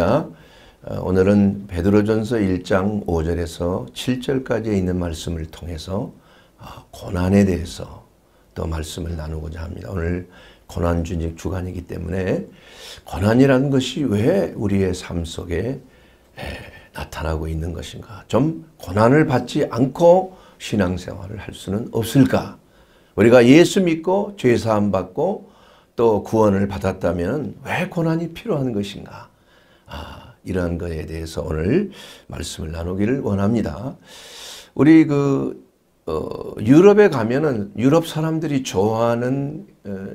시작. 어, 오늘은 베드로전서 1장 5절에서 7절까지 있는 말씀을 통해서 아, 고난에 대해서 또 말씀을 나누고자 합니다. 오늘 고난 주직 주간이기 때문에 고난이라는 것이 왜 우리의 삶 속에 나타나고 있는 것인가? 좀 고난을 받지 않고 신앙생활을 할 수는 없을까? 우리가 예수 믿고 죄 사함 받고 또 구원을 받았다면 왜 고난이 필요한 것인가? 아, 이러한 것에 대해서 오늘 말씀을 나누기를 원합니다. 우리 그 어, 유럽에 가면은 유럽 사람들이 좋아하는 어,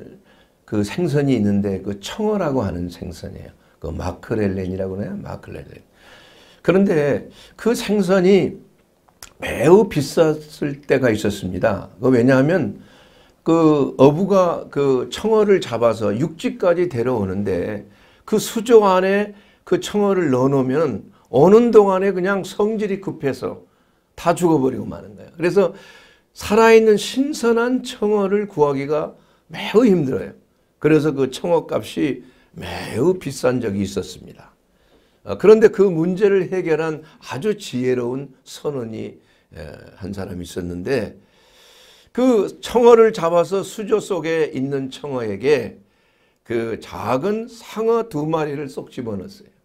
그 생선이 있는데 그 청어라고 하는 생선이에요. 그 마크렐렌이라고 해요. 마크렐렌. 그런데 그 생선이 매우 비쌌을 때가 있었습니다. 그 왜냐하면 그 어부가 그 청어를 잡아서 육지까지 데려오는데 그 수조 안에 그 청어를 넣어놓으면 오는 동안에 그냥 성질이 급해서 다 죽어버리고 마는 거예요. 그래서 살아있는 신선한 청어를 구하기가 매우 힘들어요. 그래서 그 청어 값이 매우 비싼 적이 있었습니다. 어, 그런데 그 문제를 해결한 아주 지혜로운 선원이 한 사람이 있었는데 그 청어를 잡아서 수조 속에 있는 청어에게 그 작은 상어 두 마리를 쏙 집어넣었어요.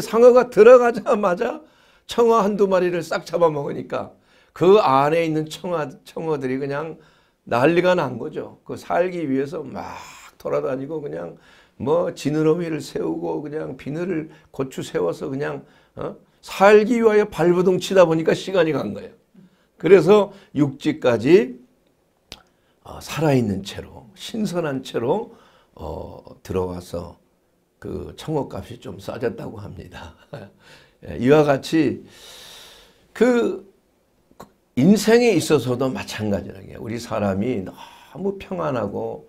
상어가 들어가자마자 청어 한두 마리를 싹 잡아먹으니까 그 안에 있는 청어, 청어들이 그냥 난리가 난 거죠. 그 살기 위해서 막 돌아다니고 그냥 뭐 지느러미를 세우고 그냥 비늘을 고추 세워서 그냥 어? 살기 위하여 발버둥 치다 보니까 시간이 간 거예요. 그래서 육지까지 어, 살아있는 채로 신선한 채로 어, 들어와서 그 청어값이 좀 싸졌다고 합니다. 예, 이와 같이 그 인생에 있어서도 마찬가지라요 우리 사람이 너무 평안하고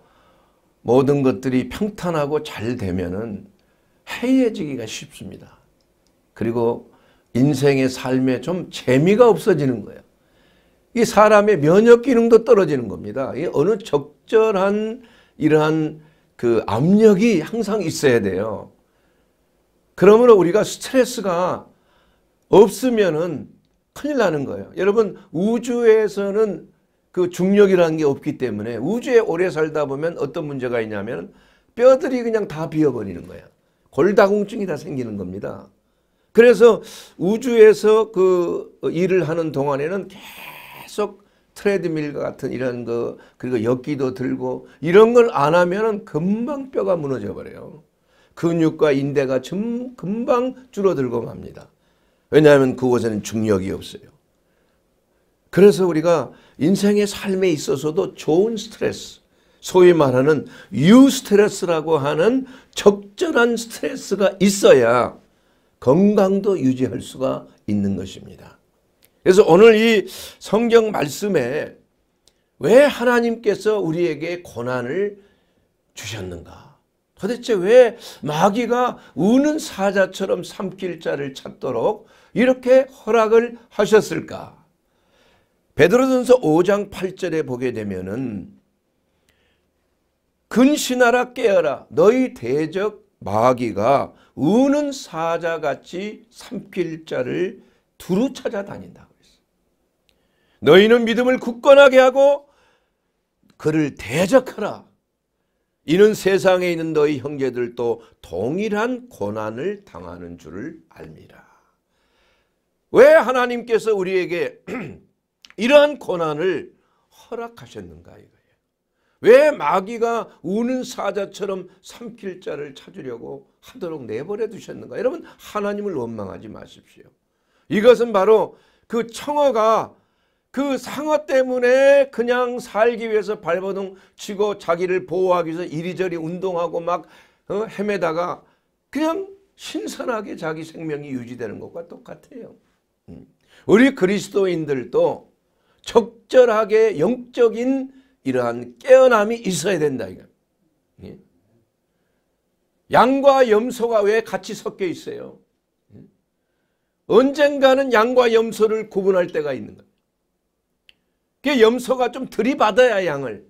모든 것들이 평탄하고 잘 되면은 해이해지기가 쉽습니다. 그리고 인생의 삶에 좀 재미가 없어지는 거예요. 이 사람의 면역 기능도 떨어지는 겁니다. 이 어느 적절한 이러한 그 압력이 항상 있어야 돼요. 그러므로 우리가 스트레스가 없으면은 큰일 나는 거예요. 여러분 우주에서는 그 중력이라는 게 없기 때문에 우주에 오래 살다 보면 어떤 문제가 있냐면 뼈들이 그냥 다 비어버리는 거예요. 골다공증이 다 생기는 겁니다. 그래서 우주에서 그 일을 하는 동안에는 계속 트레드밀과 같은 이런 거 그리고 역기도 들고 이런 걸 안 하면은 금방 뼈가 무너져 버려요. 근육과 인대가 좀 금방 줄어들고 맙니다. 왜냐하면 그곳에는 중력이 없어요. 그래서 우리가 인생의 삶에 있어서도 좋은 스트레스, 소위 말하는 유스트레스라고 하는 적절한 스트레스가 있어야 건강도 유지할 수가 있는 것입니다. 그래서 오늘 이 성경 말씀에 왜 하나님께서 우리에게 고난을 주셨는가? 도대체 왜 마귀가 우는 사자처럼 삼킬 자를 찾도록 이렇게 허락을 하셨을까? 베드로전서 5장 8절에 보게 되면은 근신하라 깨어라 너희 대적 마귀가 우는 사자같이 삼킬 자를 두루 찾아다닌다. 너희는 믿음을 굳건하게 하고 그를 대적하라. 이는 세상에 있는 너희 형제들도 동일한 고난을 당하는 줄을 알미라. 왜 하나님께서 우리에게 이러한 고난을 허락하셨는가 이거예요. 왜 마귀가 우는 사자처럼 삼킬 자를 찾으려고 하도록 내버려 두셨는가. 여러분 하나님을 원망하지 마십시오. 이것은 바로 그 청어가 그상어 때문에 그냥 살기 위해서 발버둥 치고 자기를 보호하기 위해서 이리저리 운동하고 막 어? 헤매다가 그냥 신선하게 자기 생명이 유지되는 것과 똑같아요. 음. 우리 그리스도인들도 적절하게 영적인 이러한 깨어남이 있어야 된다. 예? 양과 염소가 왜 같이 섞여 있어요? 예? 언젠가는 양과 염소를 구분할 때가 있는 거예요. 그 염소가 좀 들이받아야 양을.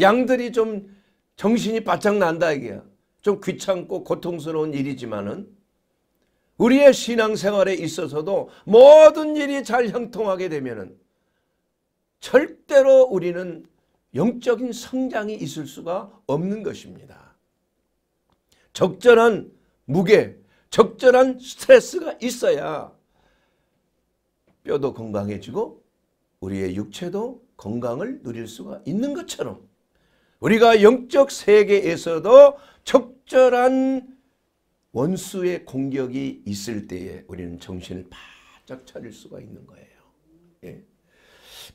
양들이 좀 정신이 바짝 난다 이게좀 귀찮고 고통스러운 일이지만은 우리의 신앙생활에 있어서도 모든 일이 잘 형통하게 되면은 절대로 우리는 영적인 성장이 있을 수가 없는 것입니다. 적절한 무게, 적절한 스트레스가 있어야 뼈도 건강해지고 우리의 육체도 건강을 누릴 수가 있는 것처럼 우리가 영적 세계에서도 적절한 원수의 공격이 있을 때에 우리는 정신을 바짝 차릴 수가 있는 거예요. 예.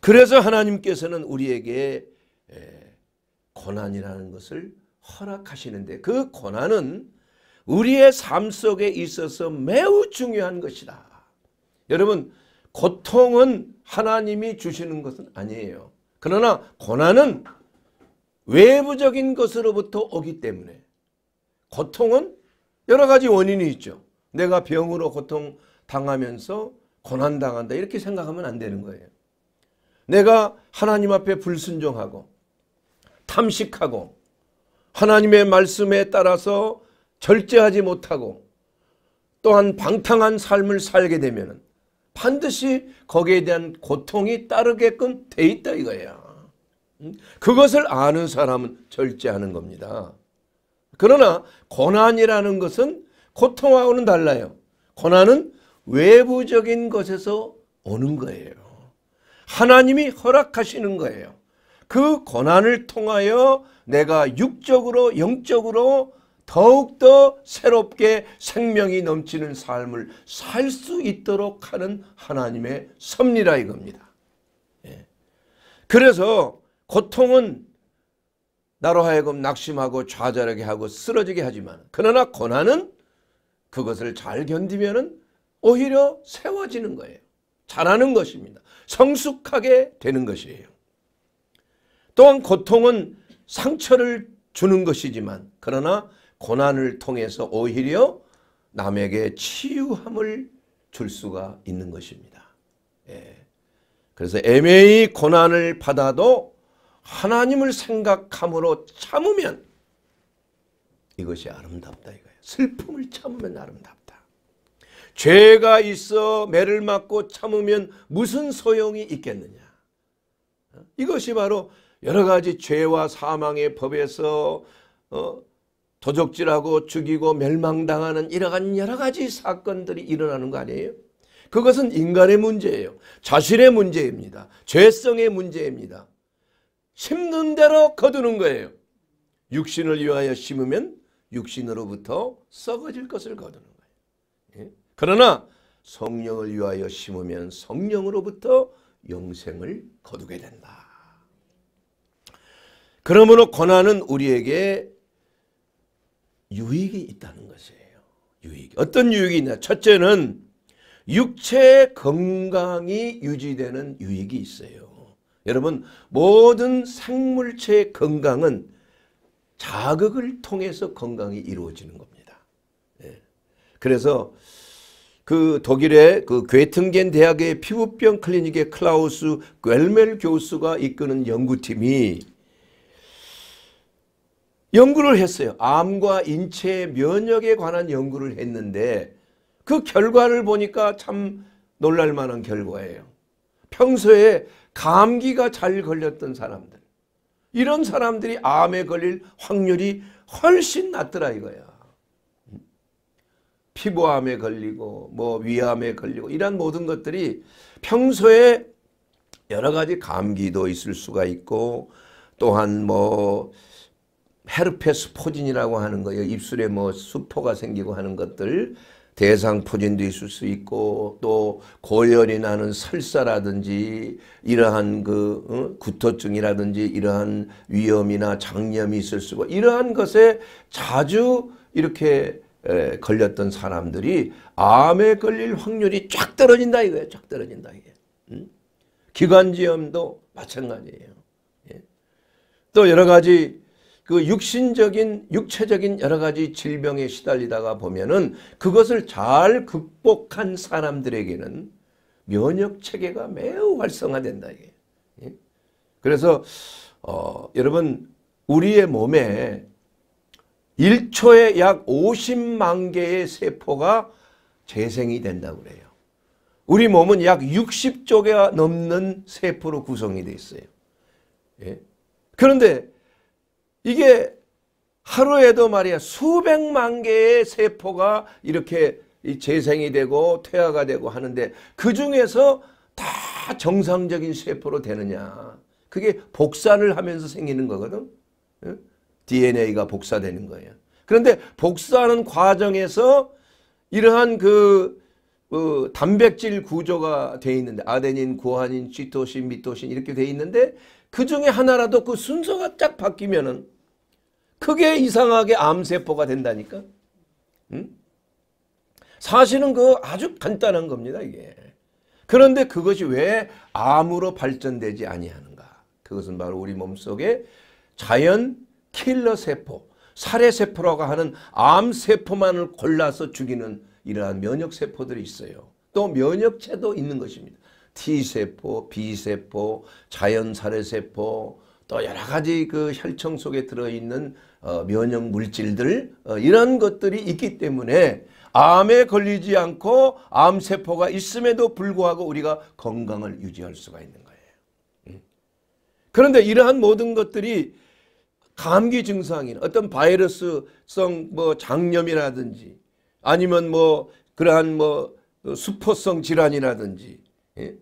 그래서 하나님께서는 우리에게 고난이라는 것을 허락하시는데 그 고난은 우리의 삶 속에 있어서 매우 중요한 것이다. 여러분 고통은 하나님이 주시는 것은 아니에요. 그러나 고난은 외부적인 것으로부터 오기 때문에 고통은 여러 가지 원인이 있죠. 내가 병으로 고통 당하면서 고난 당한다 이렇게 생각하면 안 되는 거예요. 내가 하나님 앞에 불순종하고 탐식하고 하나님의 말씀에 따라서 절제하지 못하고 또한 방탕한 삶을 살게 되면 은 반드시 거기에 대한 고통이 따르게끔 돼 있다 이거야. 음? 그것을 아는 사람은 절제하는 겁니다. 그러나 고난이라는 것은 고통하고는 달라요. 고난은 외부적인 것에서 오는 거예요. 하나님이 허락하시는 거예요. 그 고난을 통하여 내가 육적으로 영적으로 더욱더 새롭게 생명이 넘치는 삶을 살 수 있도록 하는 하나님의 섭리라 이겁니다. 예. 그래서 고통은 나로 하여금 낙심하고 좌절하게 하고 쓰러지게 하지만 그러나 고난은 그것을 잘 견디면 오히려 세워지는 거예요. 잘하는 것입니다. 성숙하게 되는 것이에요. 또한 고통은 상처를 주는 것이지만 그러나 고난을 통해서 오히려 남에게 치유함을 줄 수가 있는 것입니다. 예. 그래서 애매히 고난을 받아도 하나님을 생각함으로 참으면 이것이 아름답다 이거예요. 슬픔을 참으면 아름답다. 죄가 있어 매를 맞고 참으면 무슨 소용이 있겠느냐. 어? 이것이 바로 여러 가지 죄와 사망의 법에서 어, 도적질하고 죽이고 멸망당하는 이러한 여러 가지 사건들이 일어나는 거 아니에요? 그것은 인간의 문제예요. 자신의 문제입니다. 죄성의 문제입니다. 심는 대로 거두는 거예요. 육신을 위하여 심으면 육신으로부터 썩어질 것을 거두는 거예요. 예? 그러나 성령을 위하여 심으면 성령으로부터 영생을 거두게 된다. 그러므로 고난은 우리에게 유익이 있다는 것이에요. 유익. 어떤 유익이 있냐? 첫째는 육체 건강이 유지되는 유익이 있어요. 여러분 모든 생물체 건강은 자극을 통해서 건강이 이루어지는 겁니다. 예. 그래서 그 독일의 그 괴튼겐 대학의 피부병 클리닉의 클라우스 괴 e 멜 교수가 이끄는 연구팀이 연구를 했어요. 암과 인체 면역에 관한 연구를 했는데 그 결과를 보니까 참 놀랄만한 결과예요. 평소에 감기가 잘 걸렸던 사람들 이런 사람들이 암에 걸릴 확률이 훨씬 낮더라 이거야. 피부암에 걸리고 뭐 위암에 걸리고 이런 모든 것들이 평소에 여러 가지 감기도 있을 수가 있고 또한 뭐 페르페스포진이라고 하는 거예요. 입술에 뭐 수포가 생기고 하는 것들 대상포진도 있을 수 있고 또 고열이 나는 설사라든지 이러한 그 어? 구토증이라든지 이러한 위염이나 장염이 있을 수고 이러한 것에 자주 이렇게 에, 걸렸던 사람들이 암에 걸릴 확률이 쫙 떨어진다 이거예요. 쫙 떨어진다 이게. 음? 기관지염도 마찬가지예요. 예. 또 여러 가지 그 육신적인 육체적인 여러 가지 질병에 시달리다가 보면은 그것을 잘 극복한 사람들에게는 면역 체계가 매우 활성화된다 이게. 예? 그래서 어, 여러분 우리의 몸에 1초에 약 50만 개의 세포가 재생이 된다고 그래요. 우리 몸은 약 60조가 개 넘는 세포로 구성이 돼 있어요. 예? 그런데 이게 하루에도 말이야 수백만 개의 세포가 이렇게 재생이 되고 퇴화가 되고 하는데 그 중에서 다 정상적인 세포로 되느냐. 그게 복사를 하면서 생기는 거거든. DNA가 복사되는 거예요. 그런데 복사하는 과정에서 이러한 그 어, 단백질 구조가 돼 있는데 아데닌, 구아닌, 시토신, 미토신 이렇게 돼 있는데 그 중에 하나라도 그 순서가 쫙 바뀌면은 크게 이상하게 암세포가 된다니까. 응? 사실은 그 아주 간단한 겁니다 이게. 그런데 그것이 왜 암으로 발전되지 아니하는가. 그것은 바로 우리 몸속에 자연 킬러 세포, 살해 세포라고 하는 암 세포만을 골라서 죽이는 이러한 면역 세포들이 있어요. 또 면역체도 있는 것입니다. T세포, B세포, 자연살해세포, 또 여러 가지 그 혈청 속에 들어있는 어, 면역 물질들 어, 이런 것들이 있기 때문에 암에 걸리지 않고 암세포가 있음에도 불구하고 우리가 건강을 유지할 수가 있는 거예요. 음. 그런데 이러한 모든 것들이 감기 증상이 어떤 바이러스성 뭐 장염이라든지 아니면 뭐 그러한 뭐 수포성 질환이라든지 예,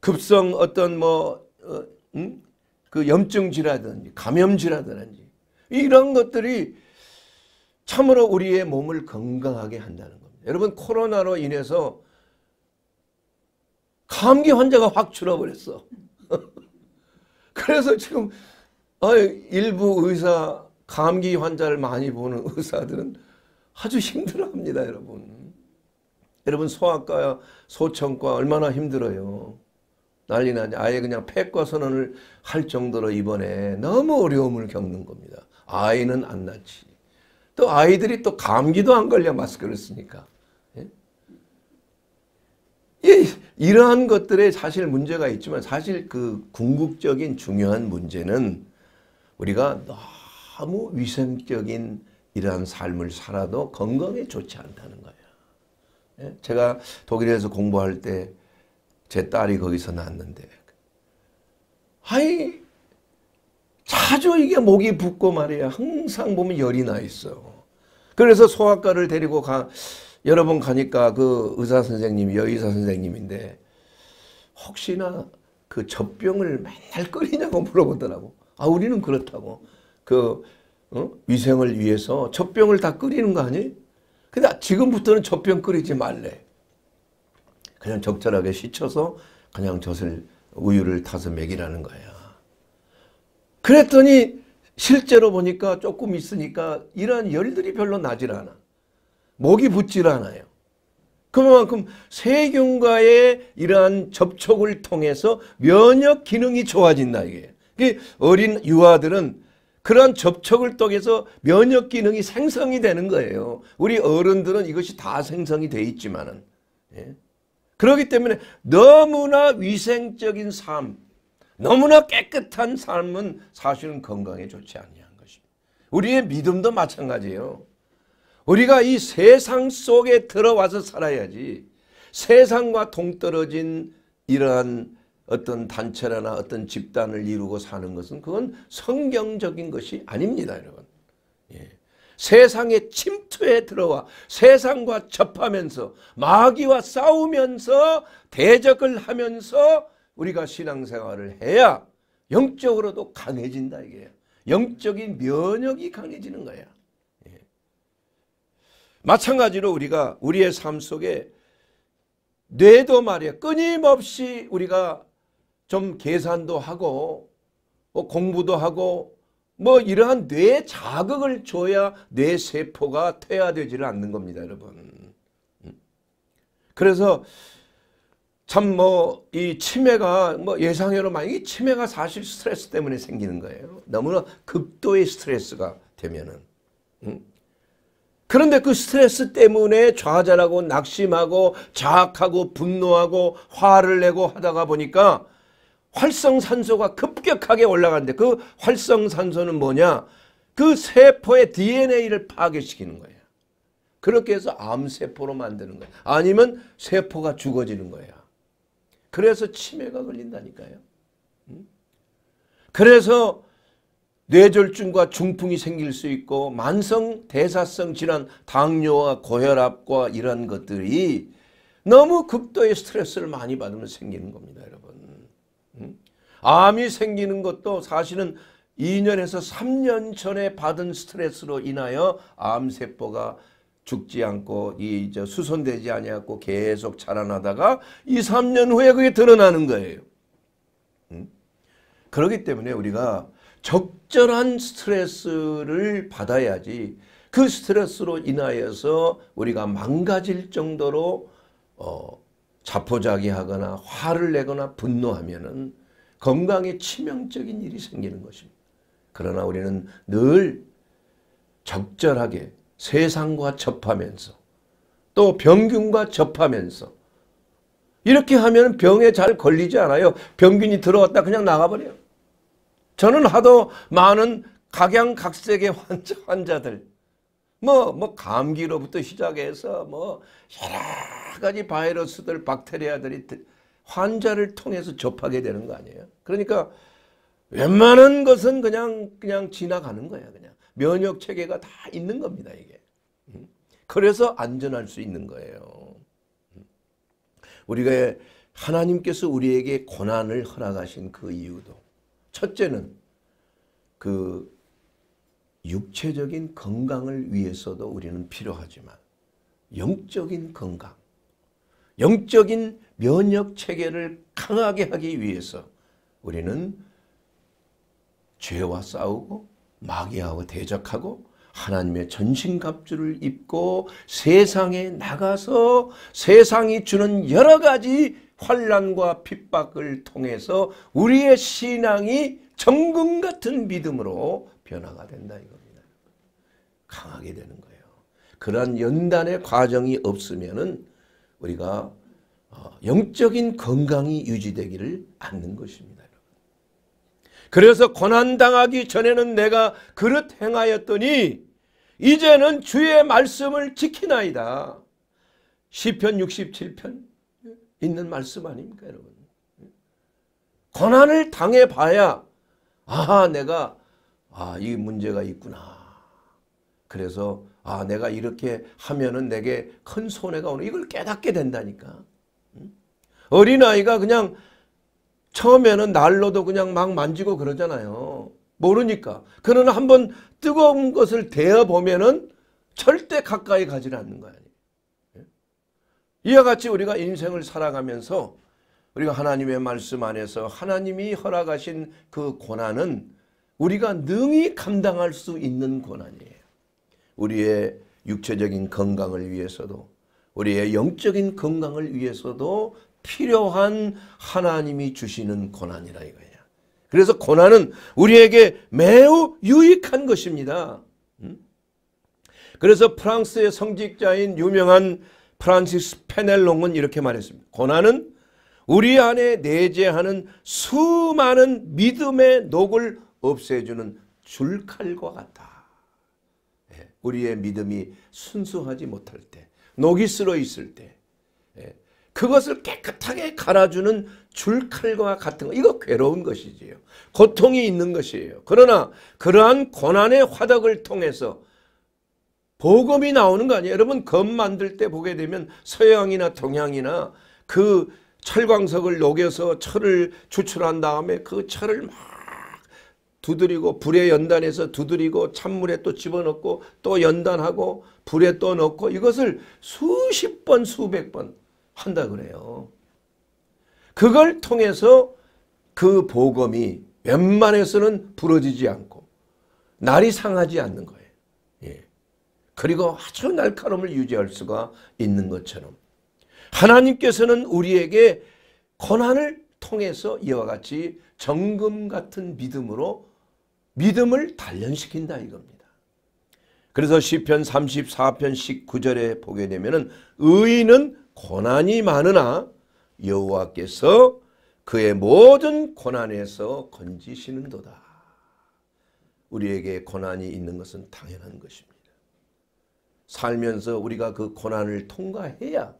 급성 어떤 뭐그 어, 음? 염증 질환이라든지 감염 질환이라든지 이런 것들이 참으로 우리의 몸을 건강하게 한다는 겁니다. 여러분 코로나로 인해서 감기 환자가 확 줄어버렸어. 그래서 지금 아, 일부 의사 감기 환자를 많이 보는 의사들은 아주 힘들어합니다 여러분. 여러분 소아과 소청과 얼마나 힘들어요. 난리 나냐. 아예 그냥 폐과 선언을 할 정도로 이번에 너무 어려움을 겪는 겁니다. 아이는 안 낳지. 또 아이들이 또 감기도 안 걸려 마스크를 쓰니까. 예? 예, 이러한 것들에 사실 문제가 있지만 사실 그 궁극적인 중요한 문제는 우리가 너무 위생적인 이러한 삶을 살아도 건강에 좋지 않다는 거예요. 예? 제가 독일에서 공부할 때제 딸이 거기서 났는데 아이 자주 이게 목이 붓고 말이야 항상 보면 열이 나 있어 그래서 소아과를 데리고 가 여러 번 가니까 그 의사 선생님 여의사 선생님인데 혹시나 그 젖병을 맨날 끓이냐고 물어보더라고 아 우리는 그렇다고 그 어? 위생을 위해서 젖병을 다 끓이는 거 아니? 근데 지금부터는 젖병 끓이지 말래 그냥 적절하게 씻혀서 그냥 젖을 우유를 타서 먹이라는 거야. 그랬더니 실제로 보니까 조금 있으니까 이러한 열들이 별로 나질 않아. 목이 붓질 않아요. 그만큼 세균과의 이러한 접촉을 통해서 면역 기능이 좋아진다 이게. 어린 유아들은 그런 접촉을 통해서 면역 기능이 생성이 되는 거예요. 우리 어른들은 이것이 다 생성이 돼 있지만은. 예? 그렇기 때문에 너무나 위생적인 삶, 너무나 깨끗한 삶은 사실은 건강에 좋지 않냐는 것입니다. 우리의 믿음도 마찬가지예요. 우리가 이 세상 속에 들어와서 살아야지 세상과 동떨어진 이러한 어떤 단체나 어떤 집단을 이루고 사는 것은 그건 성경적인 것이 아닙니다, 여러분. 세상의 침투에 들어와 세상과 접하면서 마귀와 싸우면서 대적을 하면서 우리가 신앙생활을 해야 영적으로도 강해진다 이게 영적인 면역이 강해지는 거야. 예. 마찬가지로 우리가 우리의 삶 속에 뇌도 말이야 끊임없이 우리가 좀 계산도 하고 뭐 공부도 하고 뭐 이러한 뇌 자극을 줘야 뇌세포가 퇴화되지를 않는 겁니다. 여러분. 음. 그래서 참 뭐 이 치매가 뭐 예상외로 만약 치매가 사실 스트레스 때문에 생기는 거예요. 너무나 극도의 스트레스가 되면은. 음. 그런데 그 스트레스 때문에 좌절하고 낙심하고 자학하고 분노하고 화를 내고 하다가 보니까 활성산소가 급격하게 올라가는데 그 활성산소는 뭐냐? 그 세포의 DNA를 파괴시키는 거예요. 그렇게 해서 암세포로 만드는 거예요. 아니면 세포가 죽어지는 거예요. 그래서 치매가 걸린다니까요. 그래서 뇌졸중과 중풍이 생길 수 있고 만성 대사성 질환 당뇨와 고혈압과 이런 것들이 너무 극도의 스트레스를 많이 받으면 생기는 겁니다. 여러분. 암이 생기는 것도 사실은 2년에서 3년 전에 받은 스트레스로 인하여 암세포가 죽지 않고 이저 수선되지 않니고 계속 자라나다가 2, 3년 후에 그게 드러나는 거예요. 그렇기 때문에 우리가 적절한 스트레스를 받아야지 그 스트레스로 인하여서 우리가 망가질 정도로 어, 자포자기하거나 화를 내거나 분노하면은 건강에 치명적인 일이 생기는 것입니다. 그러나 우리는 늘 적절하게 세상과 접하면서 또 병균과 접하면서 이렇게 하면 병에 잘 걸리지 않아요. 병균이 들어왔다 그냥 나가버려요. 저는 하도 많은 각양각색의 환자, 환자들 뭐, 뭐 감기로부터 시작해서 뭐 여러 가지 바이러스들, 박테리아들이 환자를 통해서 접하게 되는 거 아니에요. 그러니까 웬만한 것은 그냥 그냥 지나가는 거야 그냥 면역 체계가 다 있는 겁니다 이게 음? 그래서 안전할 수 있는 거예요 음. 우리가 하나님께서 우리에게 고난을 허락하신 그 이유도 첫째는 그 육체적인 건강을 위해서도 우리는 필요하지만 영적인 건강 영적인 면역 체계를 강하게 하기 위해서 우리는 죄와 싸우고 마귀하고 대적하고 하나님의 전신갑주를 입고 세상에 나가서 세상이 주는 여러 가지 환란과 핍박을 통해서 우리의 신앙이 정금 같은 믿음으로 변화가 된다 이겁니다. 강하게 되는 거예요. 그러한 연단의 과정이 없으면은 우리가 어, 영적인 건강이 유지되기를 않는 것입니다. 그래서 고난당하기 전에는 내가 그릇 행하였더니 이제는 주의 말씀을 지키나이다. 시편 67편 있는 말씀 아닙니까 여러분. 고난을 당해 봐야 아 내가 아이 문제가 있구나. 그래서 아 내가 이렇게 하면은 내게 큰 손해가 오는 이걸 깨닫게 된다니까. 어린아이가 그냥 처음에는 날로도 그냥 막 만지고 그러잖아요. 모르니까. 그러나 한번 뜨거운 것을 대어보면은 절대 가까이 가지는 않는 거 아니에요. 예? 이와 같이 우리가 인생을 살아가면서 우리가 하나님의 말씀 안에서 하나님이 허락하신 그 고난은 우리가 능히 감당할 수 있는 고난이에요. 우리의 육체적인 건강을 위해서도 우리의 영적인 건강을 위해서도 필요한 하나님이 주시는 고난이라 이거예요. 그래서 고난은 우리에게 매우 유익한 것입니다. 음? 그래서 프랑스의 성직자인 유명한 프란시스 페넬롱은 이렇게 말했습니다. 고난은 우리 안에 내재하는 수많은 믿음의 녹을 없애주는 줄칼과 같다. 예, 우리의 믿음이 순수하지 못할 때, 녹이 쓸어 있을 때, 그것을 깨끗하게 갈아주는 줄칼과 같은 거 이거 괴로운 것이지요. 고통이 있는 것이에요. 그러나 그러한 고난의 화덕을 통해서 복음이 나오는 거 아니에요. 여러분 검 만들 때 보게 되면 서양이나 동양이나 그 철광석을 녹여서 철을 추출한 다음에 그 철을 막 두드리고 불에 연단해서 두드리고 찬물에 또 집어넣고 또 연단하고 불에 또 넣고 이것을 수십 번 수백 번 한다 그래요. 그걸 통해서 그 보검이 웬만해서는 부러지지 않고 날이 상하지 않는 거예요. 예. 그리고 아주 날카로움을 유지할 수가 있는 것처럼 하나님께서는 우리에게 고난을 통해서 이와 같이 정금 같은 믿음으로 믿음을 단련시킨다 이겁니다. 그래서 시편 34편 19절에 보게 되면은 의인은 고난이 많으나 여호와께서 그의 모든 고난에서 건지시는도다. 우리에게 고난이 있는 것은 당연한 것입니다. 살면서 우리가 그 고난을 통과해야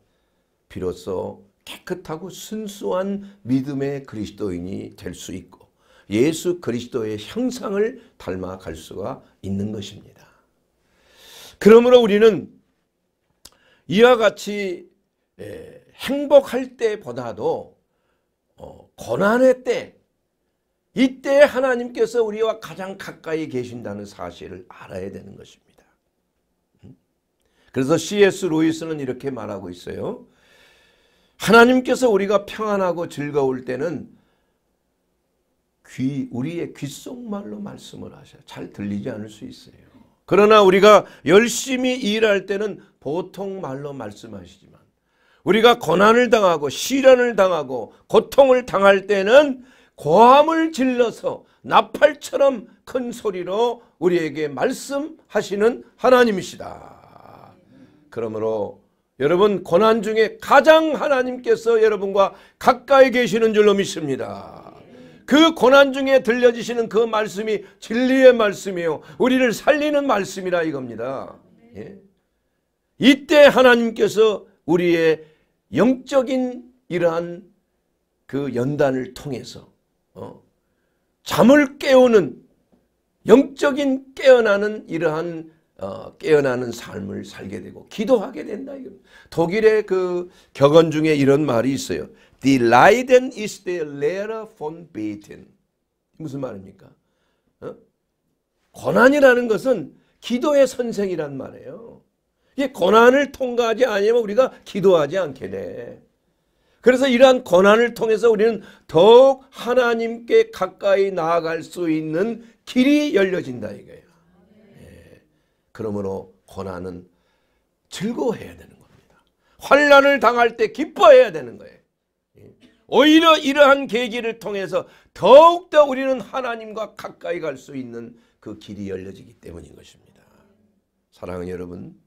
비로소 깨끗하고 순수한 믿음의 그리스도인이 될 수 있고 예수 그리스도의 형상을 닮아갈 수가 있는 것입니다. 그러므로 우리는 이와 같이 예, 행복할 때보다도 어, 고난의 때 이때 하나님께서 우리와 가장 가까이 계신다는 사실을 알아야 되는 것입니다. 음? 그래서 C.S. 로이스는 이렇게 말하고 있어요. 하나님께서 우리가 평안하고 즐거울 때는 귀, 우리의 귓속말로 말씀을 하셔요. 잘 들리지 않을 수 있어요. 그러나 우리가 열심히 일할 때는 보통 말로 말씀하시지만 우리가 고난을 당하고 시련을 당하고 고통을 당할 때는 고함을 질러서 나팔처럼 큰 소리로 우리에게 말씀하시는 하나님이시다. 그러므로 여러분 고난 중에 가장 하나님께서 여러분과 가까이 계시는 줄로 믿습니다. 그 고난 중에 들려지시는 그 말씀이 진리의 말씀이요 우리를 살리는 말씀이라 이겁니다. 예? 이때 하나님께서 우리의 영적인 이러한 그 연단을 통해서 어, 잠을 깨우는 영적인 깨어나는 이러한 어, 깨어나는 삶을 살게 되고 기도하게 된다 이겁 독일의 그 격언 중에 이런 말이 있어요. The Leiden is the Lehre von Beten. 무슨 말입니까? 어? 고난이라는 것은 기도의 선생이란 말이에요. 이 고난을 통과하지 않으면 우리가 기도하지 않게 돼. 그래서 이러한 고난을 통해서 우리는 더욱 하나님께 가까이 나아갈 수 있는 길이 열려진다 이거예요. 예. 그러므로 고난은 즐거워해야 되는 겁니다. 환란을 당할 때 기뻐해야 되는 거예요. 예. 오히려 이러한 계기를 통해서 더욱더 우리는 하나님과 가까이 갈 수 있는 그 길이 열려지기 때문인 것입니다. 사랑하는 여러분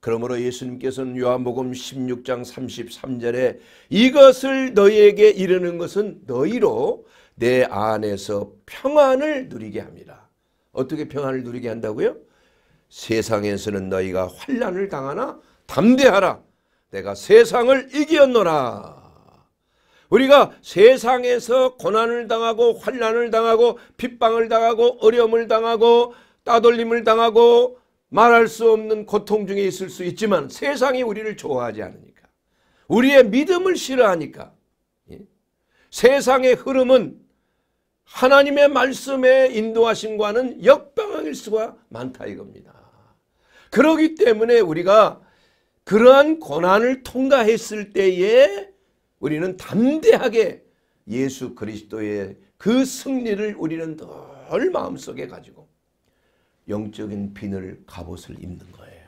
그러므로 예수님께서는 요한복음 16장 33절에 이것을 너희에게 이르는 것은 너희로 내 안에서 평안을 누리게 합니다. 어떻게 평안을 누리게 한다고요? 세상에서는 너희가 환란을 당하나 담대하라. 내가 세상을 이기었노라. 우리가 세상에서 고난을 당하고 환란을 당하고 핍방을 당하고 어려움을 당하고 따돌림을 당하고 말할 수 없는 고통 중에 있을 수 있지만 세상이 우리를 좋아하지 않으니까 우리의 믿음을 싫어하니까 예? 세상의 흐름은 하나님의 말씀에인도하신과는 역방일 수가 많다 이겁니다. 그러기 때문에 우리가 그러한 고난을 통과했을 때에 우리는 담대하게 예수 그리스도의 그 승리를 우리는 늘 마음속에 가지고 영적인 비늘 갑옷을 입는 거예요.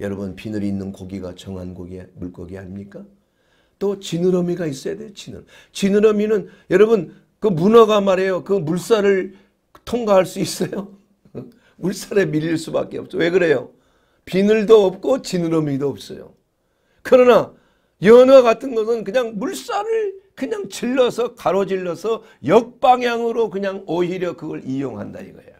여러분 비늘이 있는 고기가 정한 고기 물고기 아닙니까? 또 지느러미가 있어야 돼요. 지느러미. 지느러미는 여러분 그 문어가 말이요그 물살을 통과할 수 있어요. 물살에 밀릴 수밖에 없죠. 왜 그래요? 비늘도 없고 지느러미도 없어요. 그러나 연어 같은 것은 그냥 물살을 그냥 질러서 가로질러서 역방향으로 그냥 오히려 그걸 이용한다 이거예요.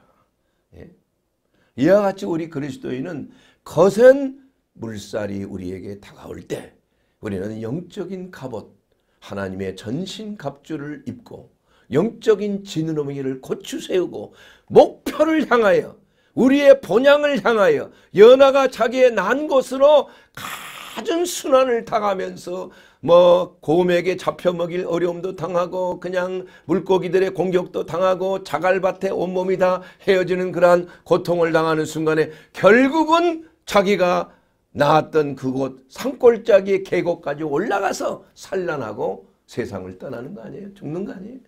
이와 같이 우리 그리스도인은 거센 물살이 우리에게 다가올 때 우리는 영적인 갑옷 하나님의 전신 갑주를 입고 영적인 지느러미를 고추 세우고 목표를 향하여 우리의 본향을 향하여 연하가 자기의 난 곳으로 가진 순환을 당하면서 뭐 곰에게 잡혀 먹일 어려움도 당하고 그냥 물고기들의 공격도 당하고 자갈밭에 온몸이 다 헤어지는 그러한 고통을 당하는 순간에 결국은 자기가 나왔던 그곳 산골짜기의 계곡까지 올라가서 산란하고 세상을 떠나는 거 아니에요? 죽는 거 아니에요?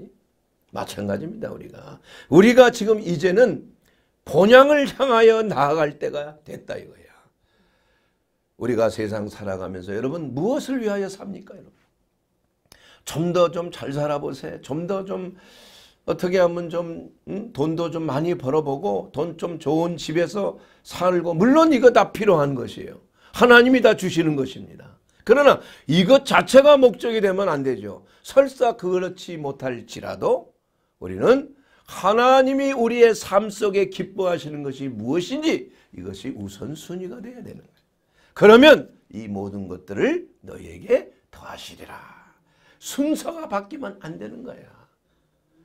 예? 마찬가지입니다 우리가. 우리가 지금 이제는 본향을 향하여 나아갈 때가 됐다 이거예요. 우리가 세상 살아가면서 여러분 무엇을 위하여 삽니까 여러분? 좀 더 좀 잘 살아보세요. 좀 더좀 좀 어떻게 하면 좀 음? 돈도 좀 많이 벌어보고 돈 좀 좋은 집에서 살고 물론 이거 다 필요한 것이에요. 하나님이 다 주시는 것입니다. 그러나 이것 자체가 목적이 되면 안 되죠. 설사 그렇지 못할지라도 우리는 하나님이 우리의 삶 속에 기뻐하시는 것이 무엇인지 이것이 우선순위가 되야 되는 거예요. 그러면 이 모든 것들을 너희에게 더하시리라. 순서가 바뀌면 안 되는 거야.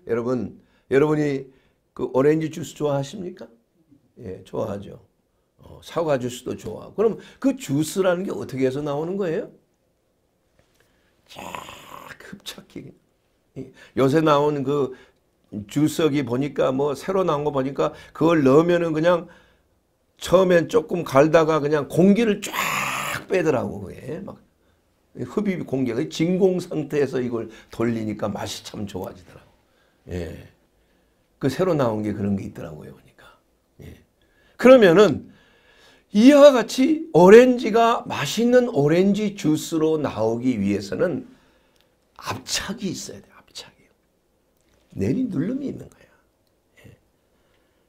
여러분, 여러분이 그 오렌지 주스 좋아하십니까? 예, 좋아하죠. 어, 사과 주스도 좋아. 그럼 그 주스라는 게 어떻게 해서 나오는 거예요? 쫙 흡착기. 예, 요새 나온 그 주석이 보니까 뭐 새로 나온 거 보니까 그걸 넣으면은 그냥 처음엔 조금 갈다가 그냥 공기를 쫙 빼더라고 그게 막 흡입 공기가 진공 상태에서 이걸 돌리니까 맛이 참 좋아지더라고. 예. 그 새로 나온 게 그런 게 있더라고요 보니까. 예. 그러면은 이와 같이 오렌지가 맛있는 오렌지 주스로 나오기 위해서는 압착이 있어야 돼 압착이. 내리 누름이 있는 거예요.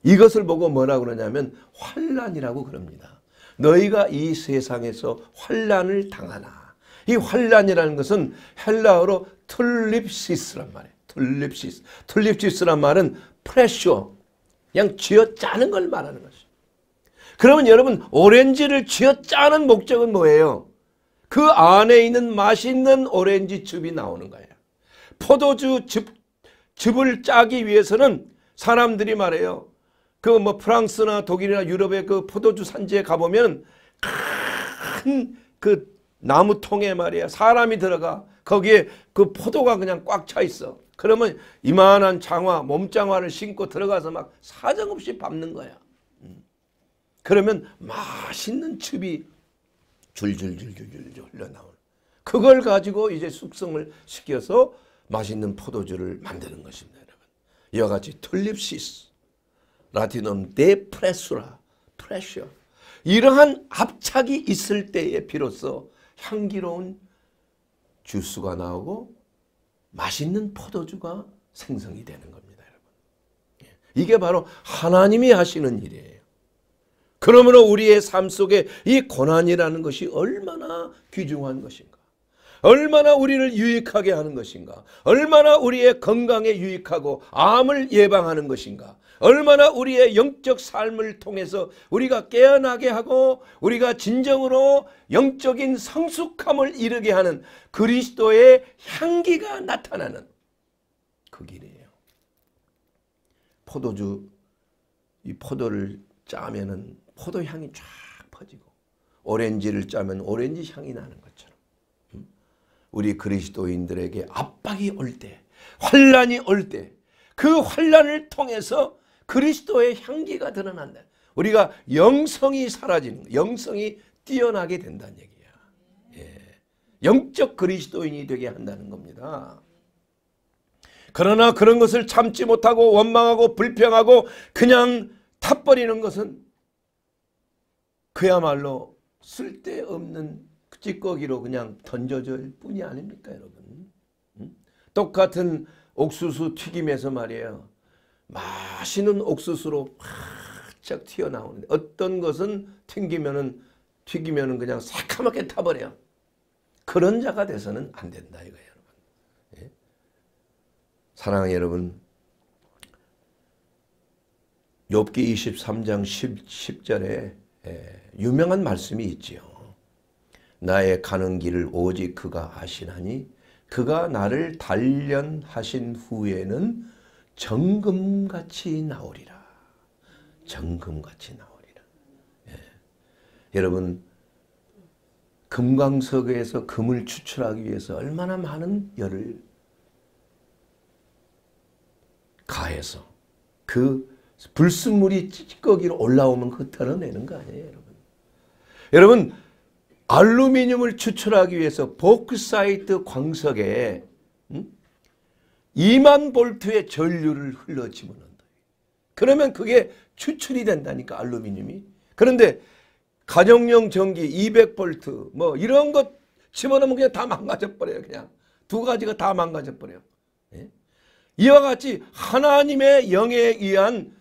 이것을 보고 뭐라 고 그러냐면 환란이라고 그럽니다. 너희가 이 세상에서 환란을 당하나. 이 환란이라는 것은 헬라어로 툴립시스란 말이에요. 툴립시스. 툴립시스란 말은 프레셔. 그냥 쥐어 짜는 걸 말하는 것죠 그러면 여러분 오렌지를 쥐어 짜는 목적은 뭐예요? 그 안에 있는 맛있는 오렌지 즙이 나오는 거예요. 포도주 즙, 즙을 짜기 위해서는 사람들이 말해요. 그뭐 프랑스나 독일이나 유럽의 그 포도주 산지에 가보면 큰 그 나무통에 말이야 사람이 들어가 거기에 그 포도가 그냥 꽉 차 있어. 그러면 이만한 장화 몸장화를 신고 들어가서 막 사정없이 밟는 거야. 음. 그러면 맛있는 즙이 줄줄줄줄줄 흘러나오는 그걸 가지고 이제 숙성을 시켜서 맛있는 포도주를 만드는 것입니다. 여러분. 이와 같이 툴립시스 라틴어는 데 프레수라 프레셔 이러한 압착이 있을 때에 비로소 향기로운 주스가 나오고 맛있는 포도주가 생성이 되는 겁니다. 여러분. 예. 이게 바로 하나님이 하시는 일이에요. 그러므로 우리의 삶 속에 이 고난이라는 것이 얼마나 귀중한 것인가. 얼마나 우리를 유익하게 하는 것인가. 얼마나 우리의 건강에 유익하고 암을 예방하는 것인가. 얼마나 우리의 영적 삶을 통해서 우리가 깨어나게 하고 우리가 진정으로 영적인 성숙함을 이루게 하는 그리스도의 향기가 나타나는 그 길이에요. 포도주 이 포도를 짜면은 포도 향이 쫙 퍼지고 오렌지를 짜면 오렌지 향이 나는 것처럼 음? 우리 그리스도인들에게 압박이 올 때, 환란이 올 때, 그 환란을 통해서 그리스도의 향기가 드러난다. 우리가 영성이 사라지는 영성이 뛰어나게 된다는 얘기야. 예. 영적 그리스도인이 되게 한다는 겁니다. 그러나 그런 것을 참지 못하고 원망하고 불평하고 그냥 탑버리는 것은 그야말로 쓸데없는 찌꺼기로 그냥 던져질 뿐이 아닙니까 여러분. 음? 똑같은 옥수수 튀김에서 말이에요. 맛있는 옥수수로 확짝 튀어나오는데 어떤 것은 튕기면은 튀기면은 그냥 새카맣게 타버려. 그런 자가 돼서는 안 된다 이거예요, 여러분. 예? 사랑하는 여러분, 욥기 23장 10, 절에 예, 유명한 말씀이 있지요. 나의 가는 길을 오직 그가 아시나니 그가 나를 단련하신 후에는 정금같이 나오리라. 정금같이 나오리라. 예. 여러분 금광석에서 금을 추출하기 위해서 얼마나 많은 열을 가해서 그 불순물이 찌꺼기로 올라오면 그 털어내는 거 아니에요 여러분. 여러분 알루미늄을 추출하기 위해서 보사이트 광석에 음? 2만 볼트의 전류를 흘러 집어넣는다. 그러면 그게 추출이 된다니까 알루미늄이. 그런데 가정용 전기 200볼트 뭐 이런 것 집어넣으면 그냥 다 망가져버려요. 그냥 두 가지가 다 망가져버려요. 예? 이와 같이 하나님의 영에 의한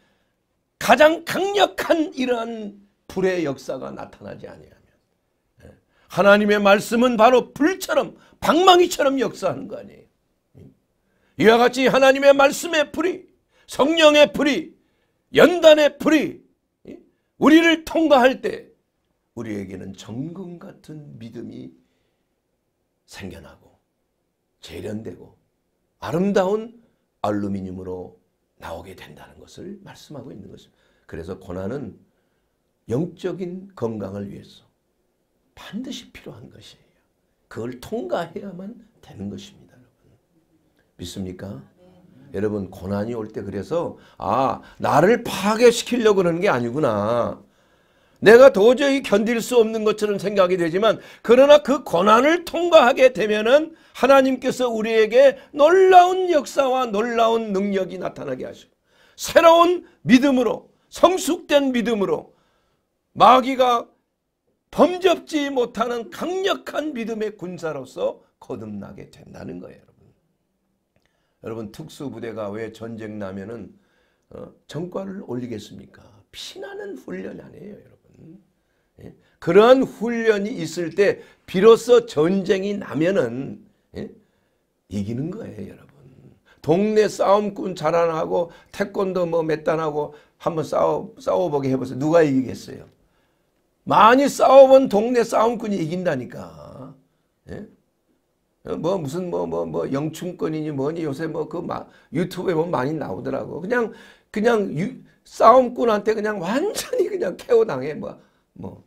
가장 강력한 이러한 불의 역사가 나타나지 아니하면 예? 하나님의 말씀은 바로 불처럼 방망이처럼 역사하는 거 아니에요. 이와 같이 하나님의 말씀의 풀이 성령의 풀이 연단의 풀이 우리를 통과할 때 우리에게는 정금 같은 믿음이 생겨나고 재련되고 아름다운 알루미늄으로 나오게 된다는 것을 말씀하고 있는 것입니다. 그래서 고난은 영적인 건강을 위해서 반드시 필요한 것이에요. 그걸 통과해야만 되는 것입니다. 믿습니까? 여러분 고난이 올 때 그래서 아 나를 파괴시키려고 그러는 게 아니구나. 내가 도저히 견딜 수 없는 것처럼 생각이 되지만 그러나 그 고난을 통과하게 되면은 하나님께서 우리에게 놀라운 역사와 놀라운 능력이 나타나게 하셔. 새로운 믿음으로 성숙된 믿음으로 마귀가 범접지 못하는 강력한 믿음의 군사로서 거듭나게 된다는 거예요. 여러분 특수부대가 왜 전쟁 나면은 어, 정과를 올리겠습니까? 피나는 훈련 아니에요 여러분. 예? 그런 훈련이 있을 때 비로소 전쟁이 나면은 예? 이기는 거예요 여러분. 동네 싸움꾼 자라나고 태권도 뭐 몇단하고 한번 싸워, 싸워보게 해보세요. 누가 이기겠어요? 많이 싸워본 동네 싸움꾼이 이긴다니까. 예? 어, 뭐 무슨 뭐 뭐뭐 뭐, 뭐 영춘권이니 뭐니 요새 뭐그 막 유튜브에 보면 많이 나오더라고. 그냥 그냥 유, 싸움꾼한테 그냥 완전히 그냥 케어 당해 뭐 뭐.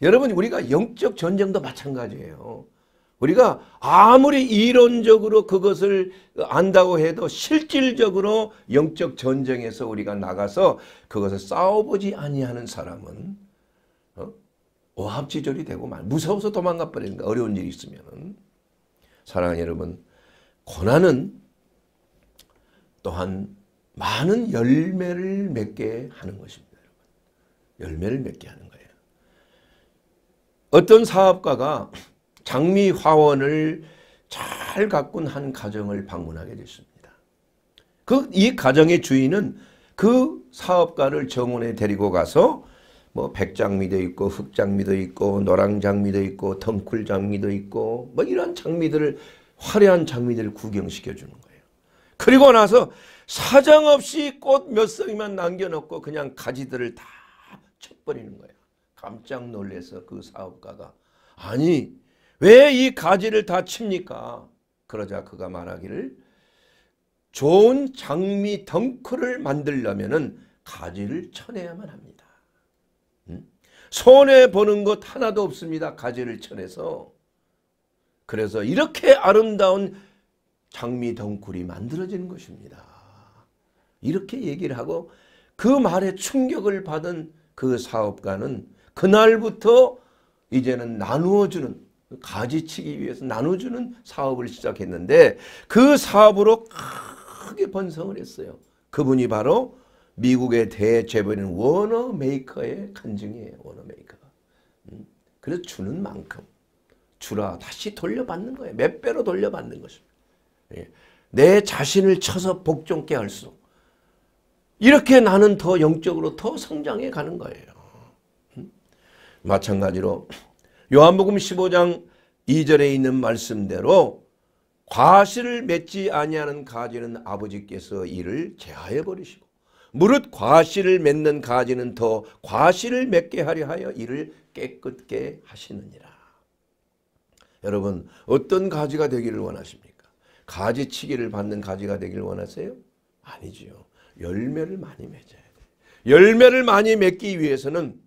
여러분 우리가 영적 전쟁도 마찬가지예요. 우리가 아무리 이론적으로 그것을 안다고 해도 실질적으로 영적 전쟁에서 우리가 나가서 그것을 싸워보지 아니하는 사람은 어? 오합지졸이 되고 말 무서워서 도망가 버리는 거 어려운 일이 있으면은 사랑하는 여러분, 고난은 또한 많은 열매를 맺게 하는 것입니다. 여러분. 열매를 맺게 하는 거예요. 어떤 사업가가 장미 화원을 잘 가꾼 한 가정을 방문하게 됐습니다. 그, 이 가정의 주인은 그 사업가를 정원에 데리고 가서 뭐 백장미도 있고 흑장미도 있고 노랑장미도 있고 덩쿨장미도 있고 뭐 이런 장미들을 화려한 장미들을 구경시켜 주는 거예요. 그리고 나서 사정 없이 꽃 몇 송이만 남겨놓고 그냥 가지들을 다 쳐버리는 거예요. 깜짝 놀래서 그 사업가가 아니 왜 이 가지를 다 칩니까? 그러자 그가 말하기를 좋은 장미 덩크를 만들려면 가지를 쳐내야만 합니다. 손해보는 것 하나도 없습니다. 가지를 쳐내서. 그래서 이렇게 아름다운 장미 덩굴이 만들어지는 것입니다. 이렇게 얘기를 하고 그 말에 충격을 받은 그 사업가는 그날부터 이제는 나누어주는 가지치기 위해서 나눠주는 사업을 시작했는데 그 사업으로 크게 번성을 했어요. 그분이 바로 미국의 대재벌인 워너메이커의 간증이에요. 워너메이커가. 음? 그래서 주는 만큼 주라 다시 돌려받는 거예요. 몇 배로 돌려받는 것입니다. 예. 내 자신을 쳐서 복종케 할수 이렇게 나는 더 영적으로 더 성장해 가는 거예요. 음? 마찬가지로 요한복음 15장 2절에 있는 말씀대로 과실을 맺지 아니하는 가지는 아버지께서 이를 제하여 버리시고 무릇 과실을 맺는 가지는 더 과실을 맺게 하려 하여 이를 깨끗게 하시느니라. 여러분 어떤 가지가 되기를 원하십니까? 가지치기를 받는 가지가 되기를 원하세요? 아니지요. 열매를 많이 맺어야 돼 열매를 많이 맺기 위해서는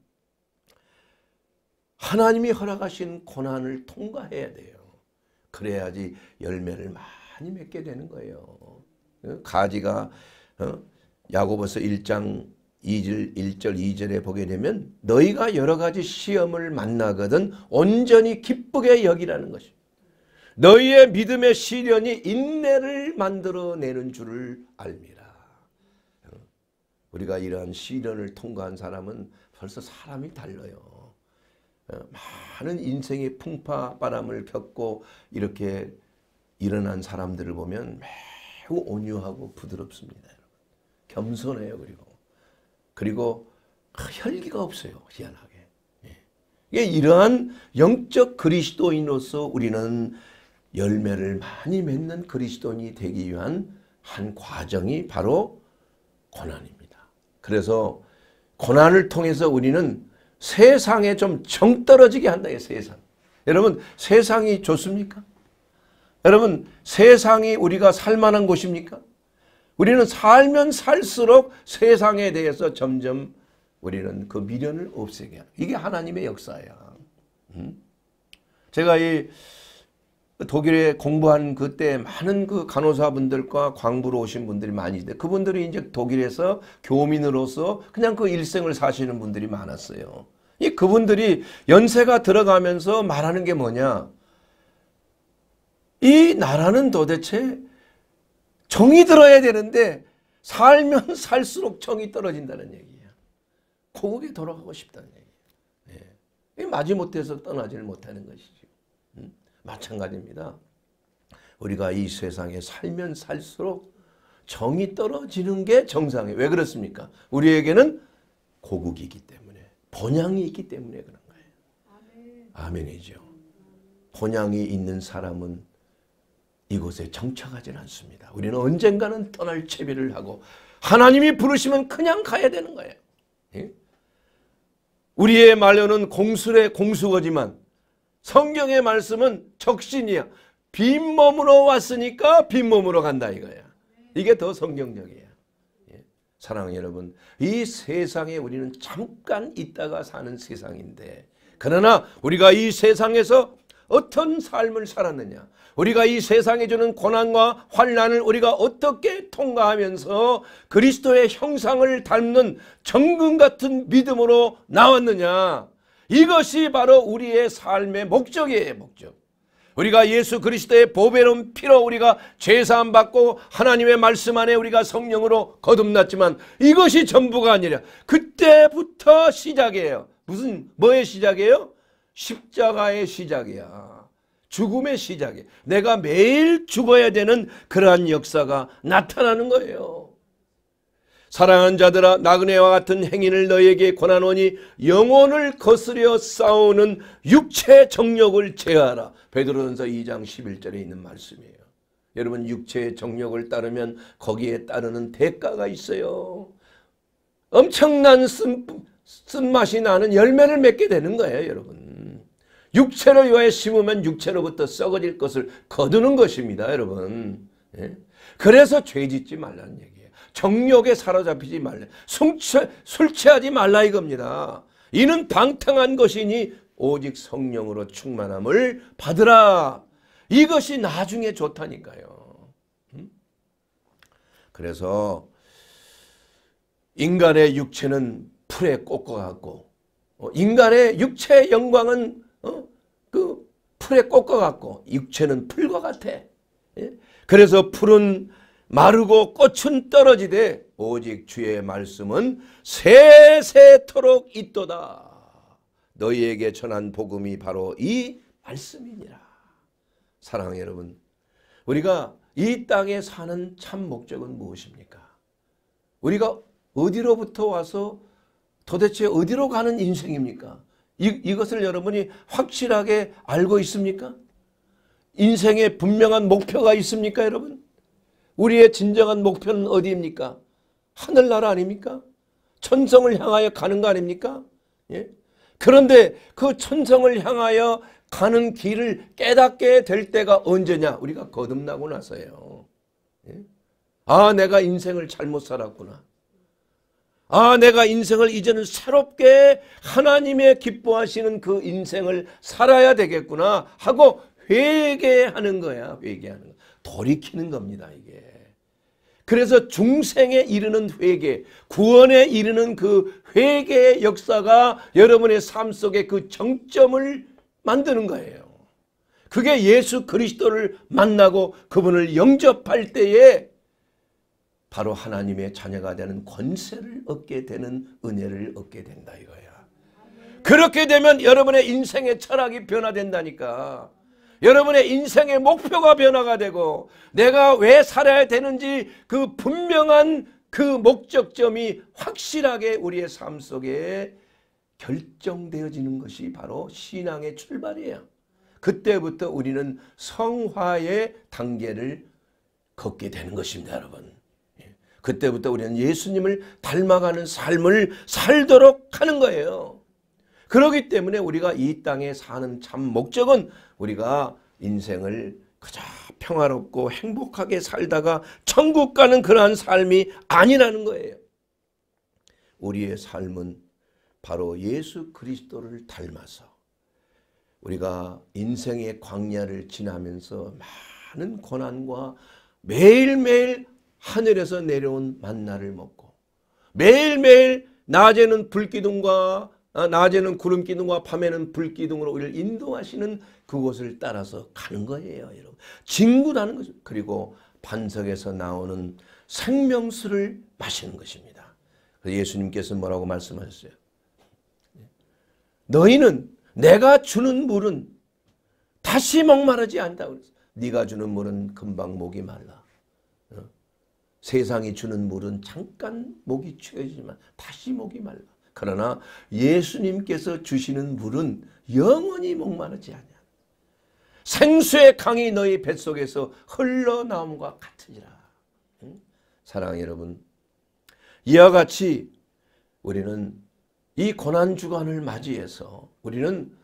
하나님이 허락하신 고난을 통과해야 돼요. 그래야지 열매를 많이 맺게 되는 거예요. 가지가 어? 야고보서 1장 2절, 1절 2절에 보게 되면 너희가 여러 가지 시험을 만나거든 온전히 기쁘게 여기라는 것입 너희의 믿음의 시련이 인내를 만들어내는 줄을 알미라. 우리가 이러한 시련을 통과한 사람은 벌써 사람이 달라요. 어, 많은 인생의 풍파바람을 겪고 이렇게 일어난 사람들을 보면 매우 온유하고 부드럽습니다. 겸손해요. 그리고 그리고 아, 혈기가 없어요. 희한하게. 예. 이러한 영적 그리스도인으로서 우리는 열매를 많이 맺는 그리스도인이 되기 위한 한 과정이 바로 고난입니다. 그래서 고난을 통해서 우리는 세상에 좀 정떨어지게 한다. 예, 세상. 여러분 세상이 좋습니까? 여러분 세상이 우리가 살만한 곳입니까? 우리는 살면 살수록 세상에 대해서 점점 우리는 그 미련을 없애게 하는 이게 하나님의 역사야. 음? 제가 이 독일에 공부한 그때 많은 그 간호사분들과 광부로 오신 분들이 많이 있는데 그분들이 이제 독일에서 교민으로서 그냥 그 일생을 사시는 분들이 많았어요. 이 그분들이 연세가 들어가면서 말하는 게 뭐냐? 이 나라는 도대체 정이 들어야 되는데 살면 살수록 정이 떨어진다는 얘기야. 고국에 돌아가고 싶다는 얘기야. 예. 마지못해서 떠나지를 못하는 것이죠. 음? 마찬가지입니다. 우리가 이 세상에 살면 살수록 정이 떨어지는 게 정상이에요. 왜 그렇습니까? 우리에게는 고국이기 때문에 본향이 있기 때문에 그런 거예요. 아멘. 아멘이죠. 본향이 있는 사람은 이곳에 정착하지는 않습니다. 우리는 언젠가는 떠날 채비를 하고 하나님이 부르시면 그냥 가야 되는 거예요. 예? 우리의 말로는 공술의 공수거지만 성경의 말씀은 적신이야. 빈몸으로 왔으니까 빈몸으로 간다 이거야. 이게 더 성경적이야. 예? 사랑하는 여러분, 이 세상에 우리는 잠깐 있다가 사는 세상인데 그러나 우리가 이 세상에서 어떤 삶을 살았느냐 우리가 이 세상에 주는 고난과 환란을 우리가 어떻게 통과하면서 그리스도의 형상을 닮는 정근 같은 믿음으로 나왔느냐 이것이 바로 우리의 삶의 목적이에요 목적 우리가 예수 그리스도의 보배로운 피로 우리가 죄사함 받고 하나님의 말씀 안에 우리가 성령으로 거듭났지만 이것이 전부가 아니라 그때부터 시작이에요 무슨 뭐의 시작이에요? 십자가의 시작이야 죽음의 시작에 내가 매일 죽어야 되는 그러한 역사가 나타나는 거예요. 사랑한 자들아 나그네와 같은 행인을 너에게 권하노니 영혼을 거스려 싸우는 육체 정력을 제하라. 베드로전서 2장 11절에 있는 말씀이에요. 여러분 육체의 정력을 따르면 거기에 따르는 대가가 있어요. 엄청난 쓴, 쓴맛이 나는 열매를 맺게 되는 거예요 여러분. 육체를 요해 심으면 육체로부터 썩어질 것을 거두는 것입니다. 여러분. 예? 그래서 죄 짓지 말라는 얘기예요. 정욕에 사로잡히지 말라. 술취, 술취하지 말라 이겁니다. 이는 방탕한 것이니 오직 성령으로 충만함을 받으라. 이것이 나중에 좋다니까요. 음? 그래서 인간의 육체는 풀에 꽂고 같고 어, 인간의 육체의 영광은 어? 그 풀에 꽃과 같고 육체는 풀과 같아. 예? 그래서 풀은 마르고 꽃은 떨어지되 오직 주의 말씀은 세세토록 있도다. 너희에게 전한 복음이 바로 이 말씀이니라. 사랑하 여러분, 우리가 이 땅에 사는 참 목적은 무엇입니까? 우리가 어디로부터 와서 도대체 어디로 가는 인생입니까? 이, 이것을 여러분이 확실하게 알고 있습니까? 인생에 분명한 목표가 있습니까 여러분? 우리의 진정한 목표는 어디입니까? 하늘나라 아닙니까? 천성을 향하여 가는 거 아닙니까? 예? 그런데 그 천성을 향하여 가는 길을 깨닫게 될 때가 언제냐? 우리가 거듭나고 나서요. 예? 아 내가 인생을 잘못 살았구나. 아, 내가 인생을 이제는 새롭게 하나님의 기뻐하시는 그 인생을 살아야 되겠구나 하고 회개하는 거야. 회개하는 거. 돌이키는 겁니다, 이게. 그래서 중생에 이르는 회개, 구원에 이르는 그 회개의 역사가 여러분의 삶 속에 그 정점을 만드는 거예요. 그게 예수 그리스도를 만나고 그분을 영접할 때에 바로 하나님의 자녀가 되는 권세를 얻게 되는 은혜를 얻게 된다 이거야. 그렇게 되면 여러분의 인생의 철학이 변화된다니까. 여러분의 인생의 목표가 변화가 되고 내가 왜 살아야 되는지 그 분명한 그 목적점이 확실하게 우리의 삶 속에 결정되어지는 것이 바로 신앙의 출발이에요. 그때부터 우리는 성화의 단계를 걷게 되는 것입니다, 여러분. 그때부터 우리는 예수님을 닮아가는 삶을 살도록 하는 거예요. 그러기 때문에 우리가 이 땅에 사는 참 목적은 우리가 인생을 그저 평화롭고 행복하게 살다가 천국 가는 그러한 삶이 아니라는 거예요. 우리의 삶은 바로 예수 그리스도를 닮아서 우리가 인생의 광야를 지나면서 많은 고난과 매일매일 하늘에서 내려온 만나를 먹고 매일매일 낮에는 불기둥과 아, 낮에는 구름 기둥과 밤에는 불 기둥으로 우리를 인도하시는 그곳을 따라서 가는 거예요, 여러분. 진구라는 거죠. 그리고 반석에서 나오는 생명수를 마시는 것입니다. 예수님께서 뭐라고 말씀하셨어요? 너희는 내가 주는 물은 다시 목마르지 않다 그랬어. 네가 주는 물은 금방 목이 말라. 세상이 주는 물은 잠깐 목이 취해지지만 다시 목이 말라. 그러나 예수님께서 주시는 물은 영원히 목마르지 아니 생수의 강이 너희 뱃속에서 흘러나옴과 같으니라. 응? 사랑 여러분 이와 같이 우리는 이 고난주간을 맞이해서 우리는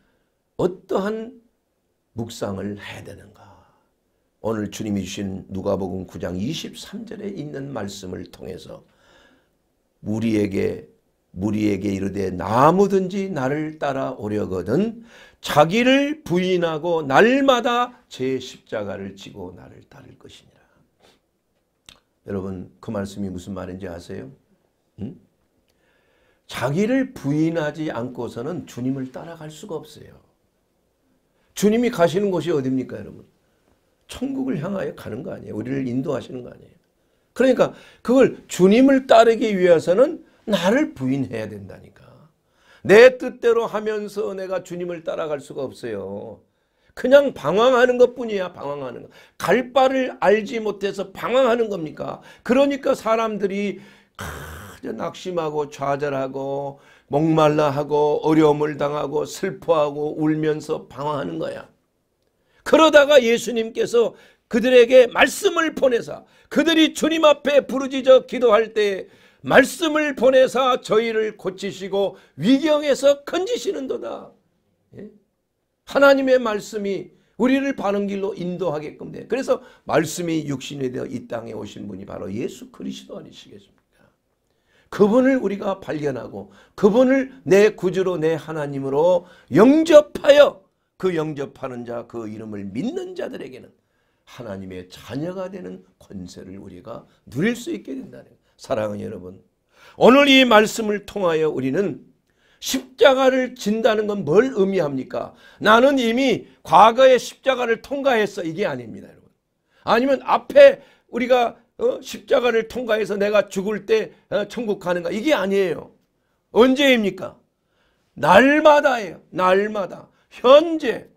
어떠한 묵상을 해야 되는가 오늘 주님이 주신 누가복음 9장 23절에 있는 말씀을 통해서 우리에게 무리에게 이르되 나무든지 나를 따라오려거든 자기를 부인하고 날마다 제 십자가를 지고 나를 따를 것이니라. 여러분 그 말씀이 무슨 말인지 아세요? 응? 자기를 부인하지 않고서는 주님을 따라갈 수가 없어요. 주님이 가시는 곳이 어디입니까 여러분? 천국을 향하여 가는 거 아니에요. 우리를 인도하시는 거 아니에요. 그러니까 그걸 주님을 따르기 위해서는 나를 부인해야 된다니까. 내 뜻대로 하면서 내가 주님을 따라갈 수가 없어요. 그냥 방황하는 것 뿐이야 방황하는 것. 갈 바를 알지 못해서 방황하는 겁니까? 그러니까 사람들이 낙심하고 좌절하고 목말라하고 어려움을 당하고 슬퍼하고 울면서 방황하는 거야. 그러다가 예수님께서 그들에게 말씀을 보내사 그들이 주님 앞에 부르짖어 기도할 때 말씀을 보내사 저희를 고치시고 위경에서 건지시는도다. 예? 하나님의 말씀이 우리를 바른 길로 인도하게끔 돼. 그래서 말씀이 육신이 되어 이 땅에 오신 분이 바로 예수 그리스도 아니시겠습니까? 그분을 우리가 발견하고 그분을 내 구주로 내 하나님으로 영접하여 그 영접하는 자, 그 이름을 믿는 자들에게는 하나님의 자녀가 되는 권세를 우리가 누릴 수 있게 된다는 거예요. 사랑하는 여러분, 오늘 이 말씀을 통하여 우리는 십자가를 진다는 건 뭘 의미합니까? 나는 이미 과거의 십자가를 통과했어. 이게 아닙니다, 여러분. 아니면 앞에 우리가 어, 십자가를 통과해서 내가 죽을 때 어, 천국 가는가? 이게 아니에요. 언제입니까? 날마다예요. 날마다. 현재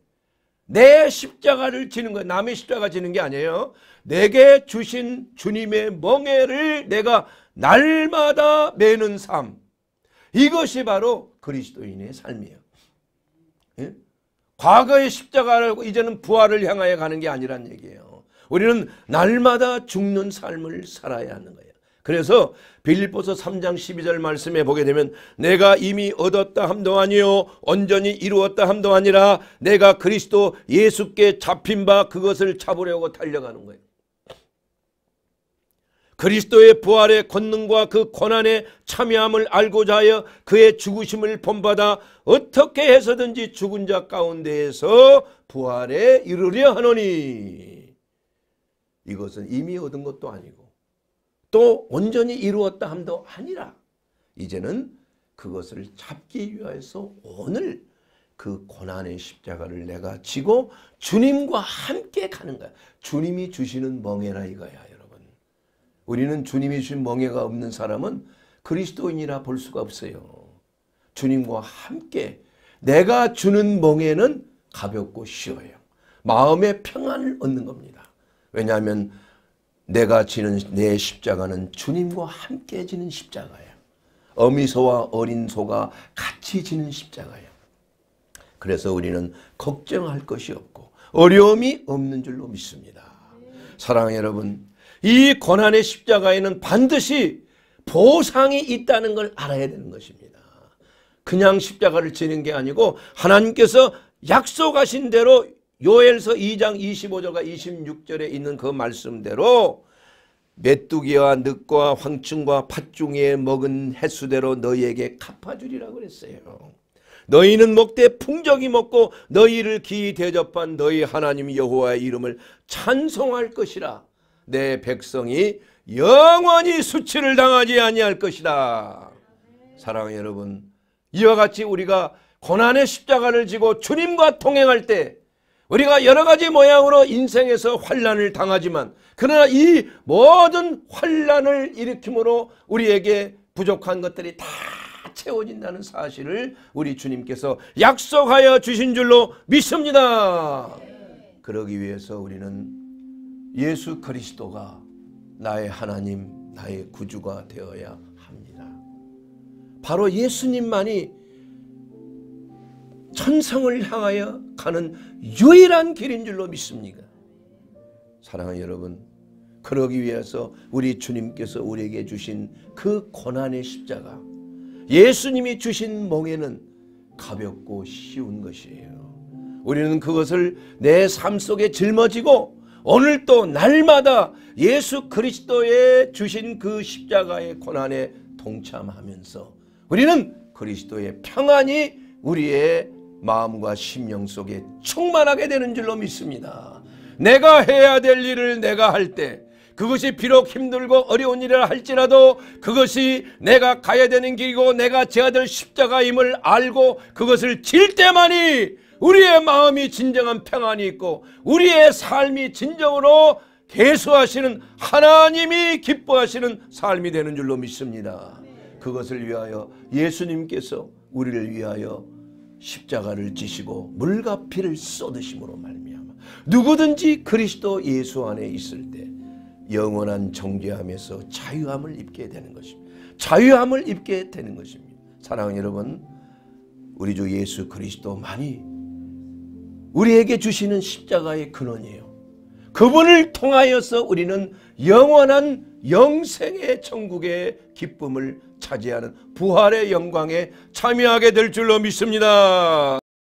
내 십자가를 지는 거예요. 남의 십자가 지는 게 아니에요. 내게 주신 주님의 멍에를 내가 날마다 매는 삶. 이것이 바로 그리스도인의 삶이에요. 예? 과거의 십자가를 이제는 부활을 향하여 가는 게 아니란 얘기예요. 우리는 날마다 죽는 삶을 살아야 하는 거예요. 그래서 빌립보서 3장 12절 말씀에 보게 되면 내가 이미 얻었다 함도 아니요 온전히 이루었다 함도 아니라 내가 그리스도 예수께 잡힌 바 그것을 잡으려고 달려가는 거예요. 그리스도의 부활의 권능과 그권한의 참여함을 알고자 하여 그의 죽으심을 본받아 어떻게 해서든지 죽은 자 가운데에서 부활에 이르려 하노니 이것은 이미 얻은 것도 아니고 또 온전히 이루었다 함도 아니라 이제는 그것을 잡기 위해서 오늘 그 고난의 십자가를 내가 지고 주님과 함께 가는 거야. 주님이 주시는 멍해라 이거야 여러분. 우리는 주님이 주신 멍해가 없는 사람은 그리스도인이라 볼 수가 없어요. 주님과 함께 내가 주는 멍에는 가볍고 쉬워요. 마음의 평안을 얻는 겁니다. 왜냐하면 내가 지는 내 십자가는 주님과 함께 지는 십자가예요. 어미소와 어린 소가 같이 지는 십자가예요. 그래서 우리는 걱정할 것이 없고 어려움이 없는 줄로 믿습니다. 사랑 여러분, 이 고난의 십자가에는 반드시 보상이 있다는 걸 알아야 되는 것입니다. 그냥 십자가를 지는 게 아니고 하나님께서 약속하신 대로 요엘서 2장 25절과 26절에 있는 그 말씀대로 메뚜기와 늑과 황충과 팥중에 먹은 해수대로 너희에게 갚아주리라 그랬어요. 너희는 먹되 풍족이 먹고 너희를 기이 대접한 너희 하나님 여호와의 이름을 찬송할 것이라. 내 백성이 영원히 수치를 당하지 아니할 것이다. 사랑하는 여러분, 이와 같이 우리가 고난의 십자가를 지고 주님과 통행할 때 우리가 여러 가지 모양으로 인생에서 환란을 당하지만 그러나 이 모든 환란을 일으킴으로 우리에게 부족한 것들이 다 채워진다는 사실을 우리 주님께서 약속하여 주신 줄로 믿습니다. 그러기 위해서 우리는 예수 그리스도가 나의 하나님, 나의 구주가 되어야 합니다. 바로 예수님만이 천성을 향하여 가는 유일한 길인 줄로 믿습니다. 사랑하는 여러분 그러기 위해서 우리 주님께서 우리에게 주신 그 고난의 십자가 예수님이 주신 멍에는 가볍고 쉬운 것이에요. 우리는 그것을 내 삶 속에 짊어지고 오늘 또 날마다 예수 그리스도의 주신 그 십자가의 고난에 동참하면서 우리는 그리스도의 평안이 우리의 마음과 심령 속에 충만하게 되는 줄로 믿습니다. 내가 해야 될 일을 내가 할 때, 그것이 비록 힘들고 어려운 일이라 할지라도 그것이 내가 가야 되는 길이고 내가 져야 될 십자가임을 알고 그것을 질 때만이 우리의 마음이 진정한 평안이 있고 우리의 삶이 진정으로 개수하시는 하나님이 기뻐하시는 삶이 되는 줄로 믿습니다. 그것을 위하여 예수님께서 우리를 위하여 십자가를 지시고 물과 피를 쏟으심으로 말미암아 누구든지 그리스도 예수 안에 있을 때 영원한 정죄함에서 자유함을 입게 되는 것입니다. 자유함을 입게 되는 것입니다. 사랑하는 여러분, 우리 주 예수 그리스도만이 우리에게 주시는 십자가의 근원이에요. 그분을 통하여서 우리는 영원한 영생의 천국의 기쁨을 차지하는 부활의 영광에 참여하게 될 줄로 믿습니다.